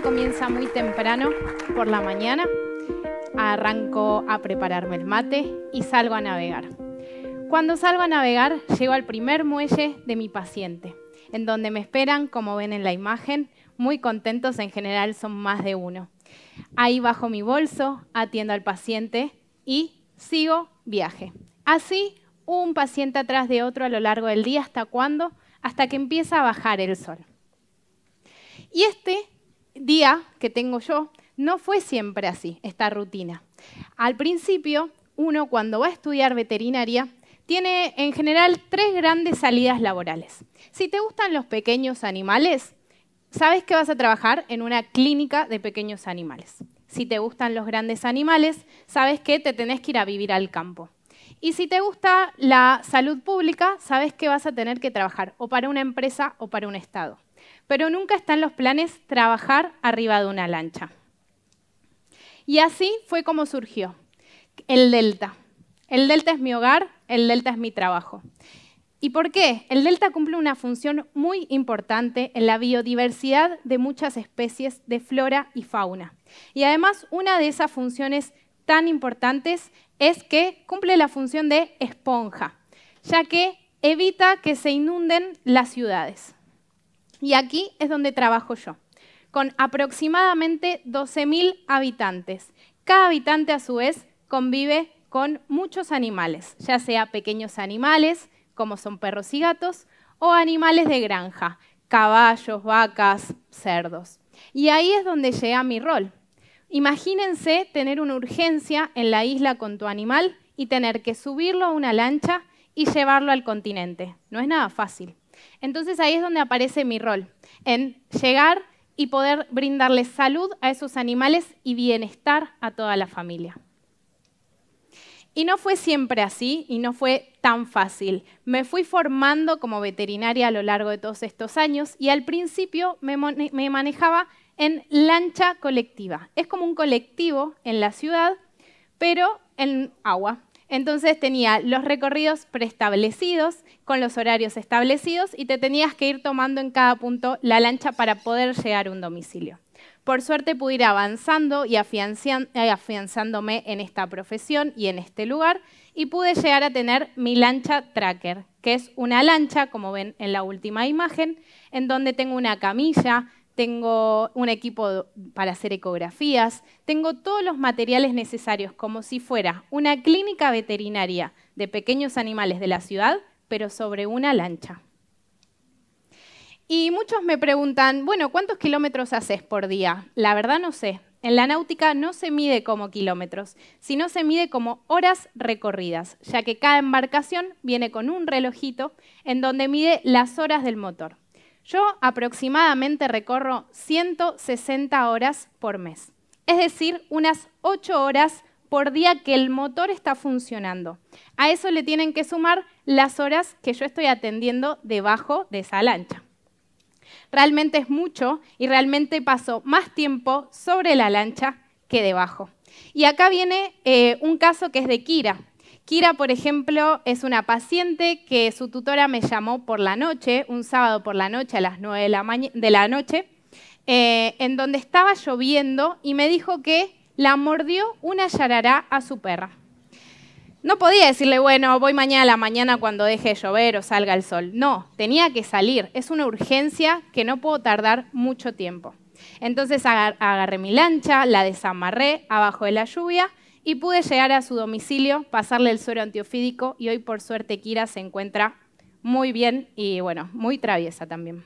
comienza muy temprano por la mañana. Arranco a prepararme el mate y salgo a navegar. Cuando salgo a navegar, llego al primer muelle de mi paciente, en donde me esperan, como ven en la imagen, muy contentos, en general son más de uno. Ahí bajo mi bolso, atiendo al paciente y sigo viaje. Así, un paciente atrás de otro a lo largo del día, ¿hasta cuándo? Hasta que empieza a bajar el sol. Y este día que tengo yo, no fue siempre así, esta rutina. Al principio, uno cuando va a estudiar veterinaria, tiene en general tres grandes salidas laborales. Si te gustan los pequeños animales, sabes que vas a trabajar en una clínica de pequeños animales. Si te gustan los grandes animales, sabes que te tenés que ir a vivir al campo. Y si te gusta la salud pública, sabes que vas a tener que trabajar o para una empresa o para un Estado pero nunca están los planes trabajar arriba de una lancha. Y así fue como surgió el Delta. El Delta es mi hogar, el Delta es mi trabajo. ¿Y por qué? El delta cumple una función muy importante en la biodiversidad de muchas especies de flora y fauna. Y además una de esas funciones tan importantes es que cumple la función de esponja, ya que evita que se inunden las ciudades. Y aquí es donde trabajo yo, con aproximadamente 12.000 habitantes. Cada habitante a su vez convive con muchos animales, ya sea pequeños animales, como son perros y gatos, o animales de granja, caballos, vacas, cerdos. Y ahí es donde llega mi rol. Imagínense tener una urgencia en la isla con tu animal y tener que subirlo a una lancha y llevarlo al continente. No es nada fácil. Entonces ahí es donde aparece mi rol, en llegar y poder brindarles salud a esos animales y bienestar a toda la familia. Y no fue siempre así y no fue tan fácil. Me fui formando como veterinaria a lo largo de todos estos años y al principio me, me manejaba en lancha colectiva. Es como un colectivo en la ciudad, pero en agua, entonces tenía los recorridos preestablecidos, con los horarios establecidos, y te tenías que ir tomando en cada punto la lancha para poder llegar a un domicilio. Por suerte pude ir avanzando y eh, afianzándome en esta profesión y en este lugar, y pude llegar a tener mi lancha tracker, que es una lancha, como ven en la última imagen, en donde tengo una camilla, tengo un equipo para hacer ecografías, tengo todos los materiales necesarios como si fuera una clínica veterinaria de pequeños animales de la ciudad, pero sobre una lancha. Y muchos me preguntan, bueno, ¿cuántos kilómetros haces por día? La verdad no sé. En la náutica no se mide como kilómetros, sino se mide como horas recorridas, ya que cada embarcación viene con un relojito en donde mide las horas del motor. Yo aproximadamente recorro 160 horas por mes, es decir, unas 8 horas por día que el motor está funcionando. A eso le tienen que sumar las horas que yo estoy atendiendo debajo de esa lancha. Realmente es mucho y realmente paso más tiempo sobre la lancha que debajo. Y acá viene eh, un caso que es de Kira. Kira, por ejemplo, es una paciente que su tutora me llamó por la noche, un sábado por la noche a las 9 de la, noche, eh, en donde estaba lloviendo y me dijo que la mordió una yarará a su perra. No podía decirle, bueno, voy mañana a la mañana cuando deje de llover o salga el sol. No, tenía que salir. Es una urgencia que no puedo tardar mucho tiempo. Entonces agarré mi lancha, la desamarré abajo de la lluvia y pude llegar a su domicilio, pasarle el suero antiofídico y hoy por suerte Kira se encuentra muy bien y bueno, muy traviesa también.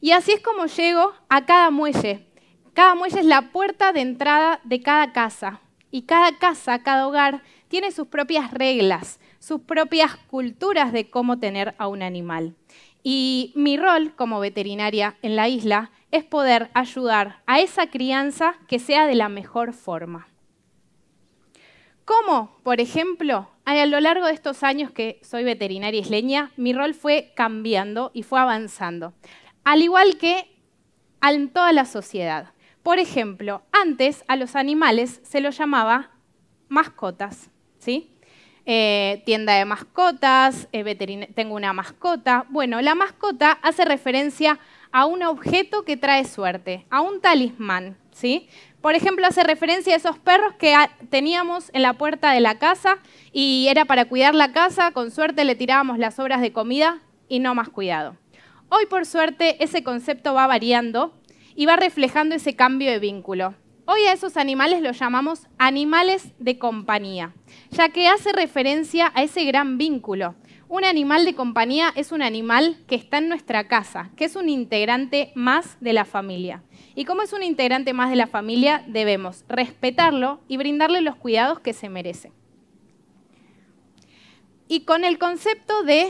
Y así es como llego a cada muelle. Cada muelle es la puerta de entrada de cada casa y cada casa, cada hogar tiene sus propias reglas, sus propias culturas de cómo tener a un animal. Y mi rol como veterinaria en la isla es poder ayudar a esa crianza que sea de la mejor forma. ¿Cómo, por ejemplo, a lo largo de estos años que soy veterinaria isleña, mi rol fue cambiando y fue avanzando, al igual que en toda la sociedad. Por ejemplo, antes a los animales se los llamaba mascotas, ¿sí? Eh, tienda de mascotas, eh, tengo una mascota. Bueno, la mascota hace referencia a un objeto que trae suerte, a un talismán, ¿sí? Por ejemplo, hace referencia a esos perros que teníamos en la puerta de la casa y era para cuidar la casa, con suerte le tirábamos las sobras de comida y no más cuidado. Hoy, por suerte, ese concepto va variando y va reflejando ese cambio de vínculo. Hoy a esos animales los llamamos animales de compañía, ya que hace referencia a ese gran vínculo, un animal de compañía es un animal que está en nuestra casa, que es un integrante más de la familia. Y como es un integrante más de la familia, debemos respetarlo y brindarle los cuidados que se merece. Y con el concepto de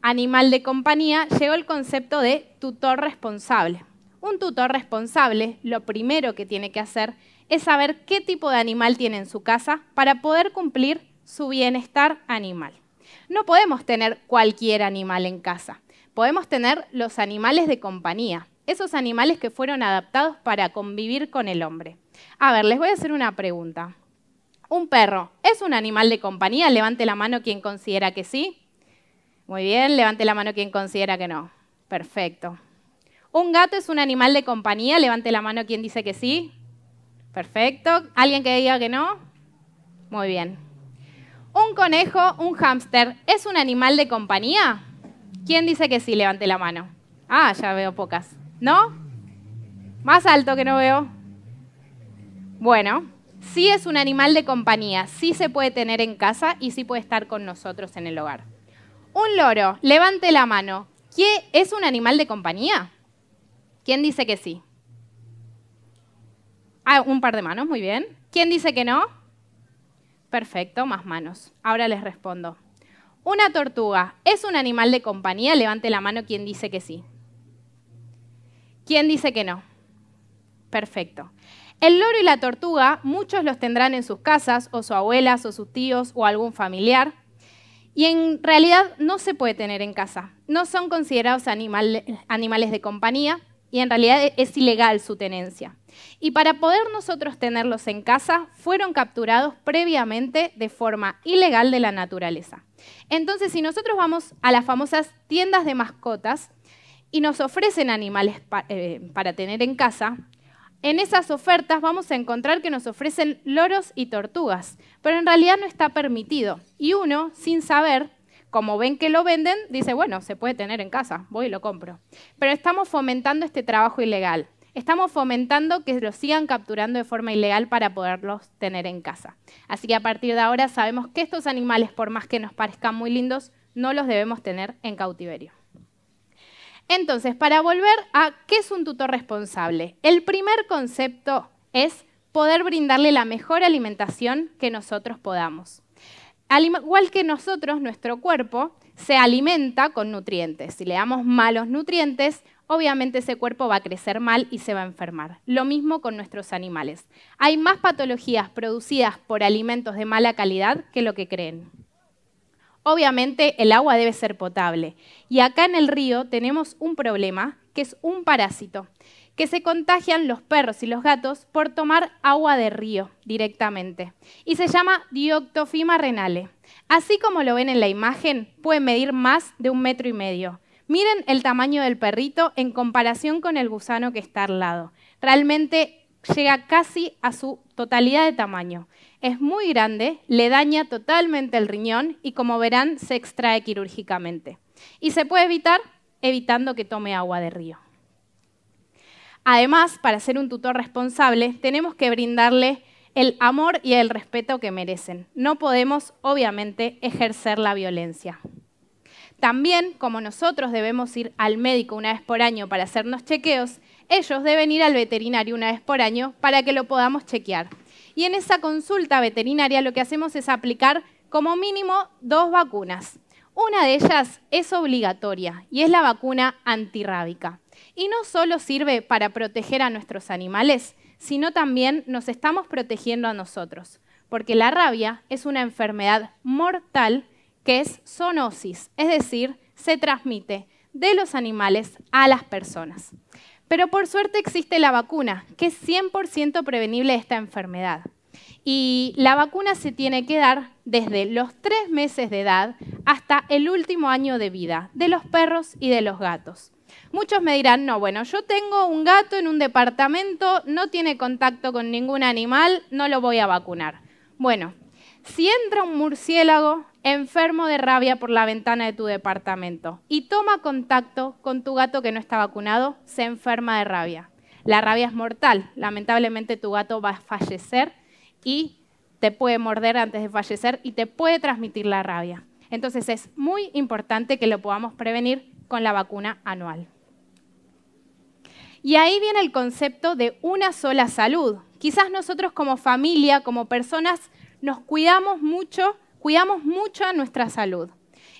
animal de compañía llegó el concepto de tutor responsable. Un tutor responsable lo primero que tiene que hacer es saber qué tipo de animal tiene en su casa para poder cumplir su bienestar animal no podemos tener cualquier animal en casa. Podemos tener los animales de compañía, esos animales que fueron adaptados para convivir con el hombre. A ver, les voy a hacer una pregunta. ¿Un perro es un animal de compañía? Levante la mano quien considera que sí. Muy bien, levante la mano quien considera que no. Perfecto. ¿Un gato es un animal de compañía? Levante la mano quien dice que sí. Perfecto. ¿Alguien que diga que no? Muy bien un conejo, un hámster, ¿es un animal de compañía? ¿Quién dice que sí? Levante la mano. Ah, ya veo pocas. ¿No? Más alto que no veo. Bueno, sí es un animal de compañía, sí se puede tener en casa y sí puede estar con nosotros en el hogar. Un loro, levante la mano. ¿Qué es un animal de compañía? ¿Quién dice que sí? Ah, un par de manos, muy bien. ¿Quién dice que no? Perfecto, más manos. Ahora les respondo. ¿Una tortuga es un animal de compañía? Levante la mano quien dice que sí. ¿Quién dice que no? Perfecto. El loro y la tortuga, muchos los tendrán en sus casas, o sus abuelas, o sus tíos, o algún familiar. Y en realidad no se puede tener en casa. No son considerados animales de compañía y en realidad e-, es ilegal su tenencia. Y para poder nosotros tenerlos en casa, fueron capturados previamente de forma ilegal de la naturaleza. Entonces, si nosotros vamos a las famosas tiendas de mascotas y nos ofrecen animales eh, para tener en casa, en esas ofertas vamos a encontrar que nos ofrecen loros y tortugas, pero en realidad no está permitido. Y uno, sin saber, como ven que lo venden, dice, bueno, se puede tener en casa, voy y lo compro. Pero estamos fomentando este trabajo ilegal. Estamos fomentando que lo sigan capturando de forma ilegal para poderlos tener en casa. Así que a partir de ahora sabemos que estos animales, por más que nos parezcan muy lindos, no los debemos tener en cautiverio. Entonces, para volver a qué es un tutor responsable, el primer concepto es poder brindarle la mejor alimentación que nosotros podamos. Al igual que nosotros, nuestro cuerpo se alimenta con nutrientes. Si le damos malos nutrientes, obviamente ese cuerpo va a crecer mal y se va a enfermar. Lo mismo con nuestros animales. Hay más patologías producidas por alimentos de mala calidad que lo que creen. Obviamente el agua debe ser potable. Y acá en el río tenemos un problema, que es un parásito, que se contagian los perros y los gatos por tomar agua de río directamente. Y se llama Dioctofima renale. Así como lo ven en la imagen, puede medir más de un metro y medio. Miren el tamaño del perrito en comparación con el gusano que está al lado. Realmente llega casi a su totalidad de tamaño. Es muy grande, le daña totalmente el riñón y como verán se extrae quirúrgicamente. Y se puede evitar evitando que tome agua de río. Además, para ser un tutor responsable, tenemos que brindarle el amor y el respeto que merecen. No podemos, obviamente, ejercer la violencia. También, como nosotros debemos ir al médico una vez por año para hacernos chequeos, ellos deben ir al veterinario una vez por año para que lo podamos chequear. Y en esa consulta veterinaria lo que hacemos es aplicar como mínimo dos vacunas. Una de ellas es obligatoria y es la vacuna antirrábica. Y no solo sirve para proteger a nuestros animales, sino también nos estamos protegiendo a nosotros, porque la rabia es una enfermedad mortal que es zoonosis, es decir, se transmite de los animales a las personas. Pero por suerte existe la vacuna, que es 100% prevenible esta enfermedad. Y la vacuna se tiene que dar desde los tres meses de edad hasta el último año de vida de los perros y de los gatos. Muchos me dirán, no, bueno, yo tengo un gato en un departamento, no tiene contacto con ningún animal, no lo voy a vacunar. Bueno, si entra un murciélago enfermo de rabia por la ventana de tu departamento y toma contacto con tu gato que no está vacunado, se enferma de rabia. La rabia es mortal. Lamentablemente tu gato va a fallecer y te puede morder antes de fallecer y te puede transmitir la rabia. Entonces es muy importante que lo podamos prevenir con la vacuna anual. Y ahí viene el concepto de una sola salud. Quizás nosotros como familia, como personas, nos cuidamos mucho cuidamos mucho nuestra salud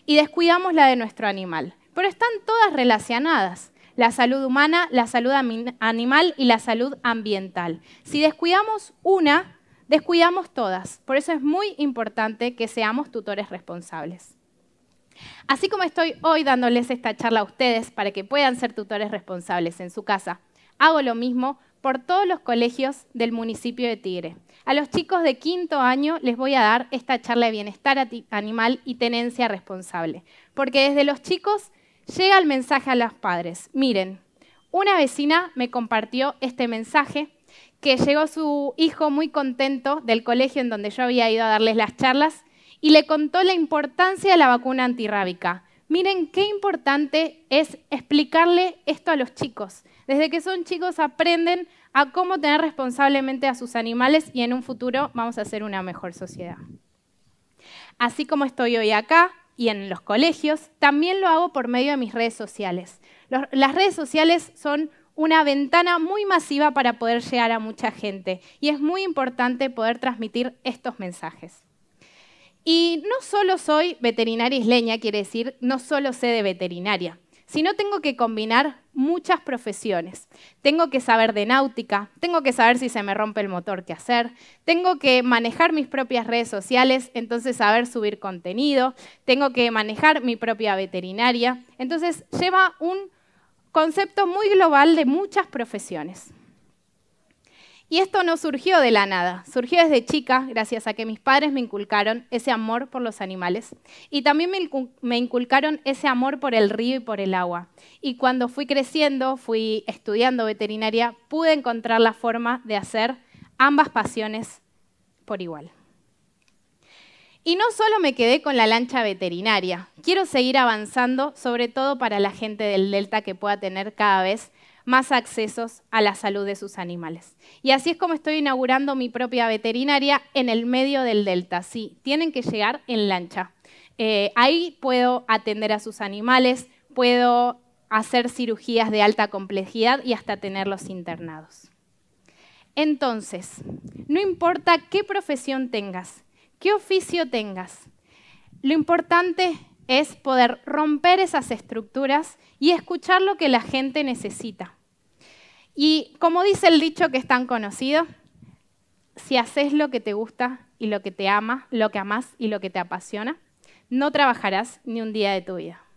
y descuidamos la de nuestro animal. Pero están todas relacionadas, la salud humana, la salud animal y la salud ambiental. Si descuidamos una, descuidamos todas. Por eso es muy importante que seamos tutores responsables. Así como estoy hoy dándoles esta charla a ustedes para que puedan ser tutores responsables en su casa, hago lo mismo por todos los colegios del municipio de Tigre. A los chicos de quinto año les voy a dar esta charla de bienestar animal y tenencia responsable, porque desde los chicos llega el mensaje a los padres. Miren, una vecina me compartió este mensaje que llegó su hijo muy contento del colegio en donde yo había ido a darles las charlas y le contó la importancia de la vacuna antirrábica. Miren qué importante es explicarle esto a los chicos. Desde que son chicos aprenden a cómo tener responsablemente a sus animales y en un futuro vamos a ser una mejor sociedad. Así como estoy hoy acá y en los colegios, también lo hago por medio de mis redes sociales. las redes sociales son una ventana muy masiva para poder llegar a mucha gente y es muy importante poder transmitir estos mensajes. Y no solo soy veterinaria isleña, quiere decir, no solo sé de veterinaria, sino tengo que combinar muchas profesiones. Tengo que saber de náutica, tengo que saber si se me rompe el motor qué hacer, tengo que manejar mis propias redes sociales, entonces saber subir contenido, tengo que manejar mi propia veterinaria. Entonces lleva un concepto muy global de muchas profesiones. Y esto no surgió de la nada, surgió desde chica, gracias a que mis padres me inculcaron ese amor por los animales. Y también me inculcaron ese amor por el río y por el agua. Y cuando fui creciendo, fui estudiando veterinaria, pude encontrar la forma de hacer ambas pasiones por igual. Y no solo me quedé con la lancha veterinaria, quiero seguir avanzando, sobre todo para la gente del Delta que pueda tener cada vez más accesos a la salud de sus animales. Y así es como estoy inaugurando mi propia veterinaria en el medio del delta. Sí, tienen que llegar en lancha. Eh, ahí puedo atender a sus animales, puedo hacer cirugías de alta complejidad y hasta tenerlos internados. Entonces, no importa qué profesión tengas, qué oficio tengas, lo importante es poder romper esas estructuras y escuchar lo que la gente necesita. Y como dice el dicho que es tan conocido, si haces lo que te gusta y lo que te ama, lo que amas y lo que te apasiona, no trabajarás ni un día de tu vida.